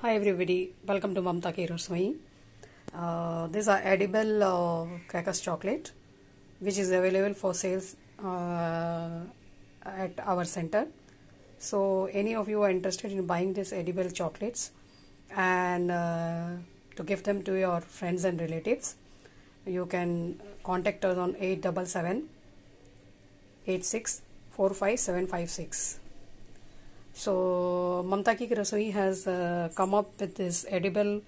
Hi everybody, welcome to Mamta Keroswai. Uh, these are edible uh, crackers chocolate which is available for sales uh, at our center. So any of you are interested in buying these edible chocolates and uh, to give them to your friends and relatives, you can contact us on 877 8645 so Mamta Ki Rasoi has uh, come up with this edible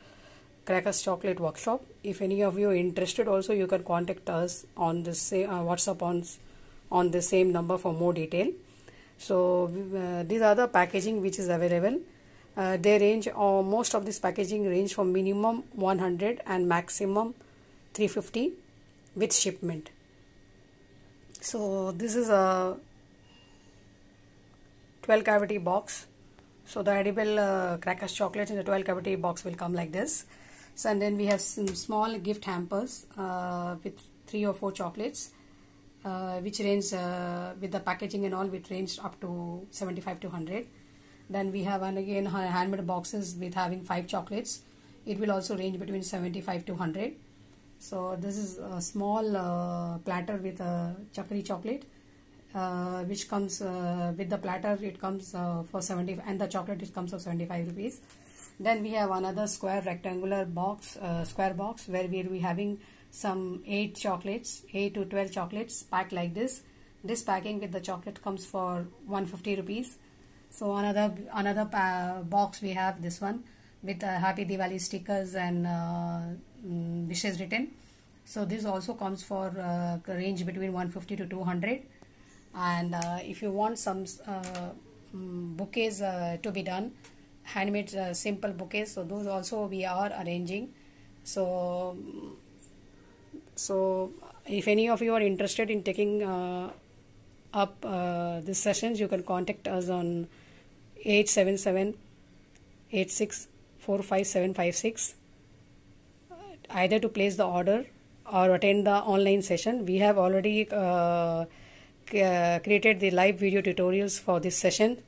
crackers chocolate workshop. If any of you are interested also you can contact us on the same uh, WhatsApp on, on the same number for more detail. So uh, these are the packaging which is available. Uh, they range or uh, most of this packaging range from minimum 100 and maximum 350 with shipment. So this is a 12 cavity box. So the edible uh, crackers chocolates in the 12 cavity box will come like this. So and then we have some small gift hampers uh, with three or four chocolates uh, which range uh, with the packaging and all which ranged up to 75 to 100. Then we have and again handmade boxes with having five chocolates. It will also range between 75 to 100. So this is a small uh, platter with a chakri chocolate uh, which comes uh, with the platter it comes uh, for 70 and the chocolate it comes for 75 rupees then we have another square rectangular box uh, square box where we will be having some 8 chocolates 8 to 12 chocolates packed like this this packing with the chocolate comes for 150 rupees so another another uh, box we have this one with uh, happy diwali stickers and mm, wishes written so this also comes for range between 150 to 200 and uh, if you want some uh, mm, bouquets uh, to be done handmade simple bouquets so those also we are arranging so mm, so if any of you are interested in taking uh, up uh, sessions you can contact us on 877 8645 either to place the order or attend the online session we have already uh, uh, created the live video tutorials for this session.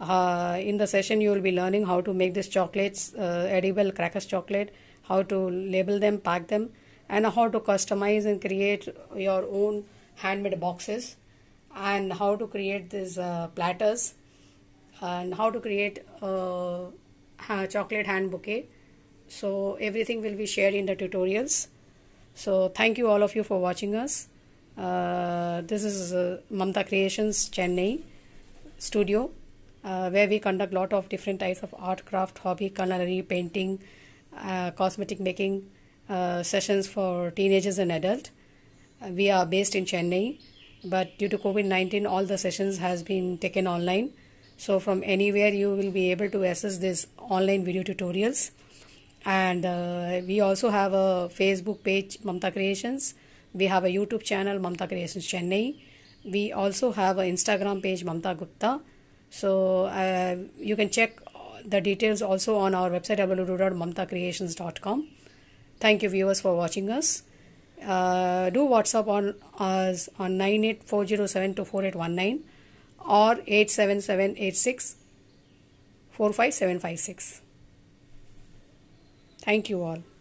Uh, in the session, you will be learning how to make these chocolates, uh, edible crackers chocolate, how to label them, pack them, and how to customize and create your own handmade boxes, and how to create these uh, platters, and how to create a chocolate hand bouquet. So everything will be shared in the tutorials. So thank you all of you for watching us. Uh, this is uh, Mamta Creations Chennai studio uh, where we conduct lot of different types of art, craft, hobby, culinary, painting, uh, cosmetic making uh, sessions for teenagers and adult. we are based in Chennai, but due to COVID-19, all the sessions has been taken online. So from anywhere, you will be able to access these online video tutorials. And we also have a Facebook page, Mamta Creations we have a YouTube channel, Mamta Creations Chennai. We also have an Instagram page, Mamta Gupta. So uh, you can check the details also on our website, www.mamtacreations.com. Thank you, viewers, for watching us. Uh, do WhatsApp on us on 98407 or 87786 45756. Thank you all.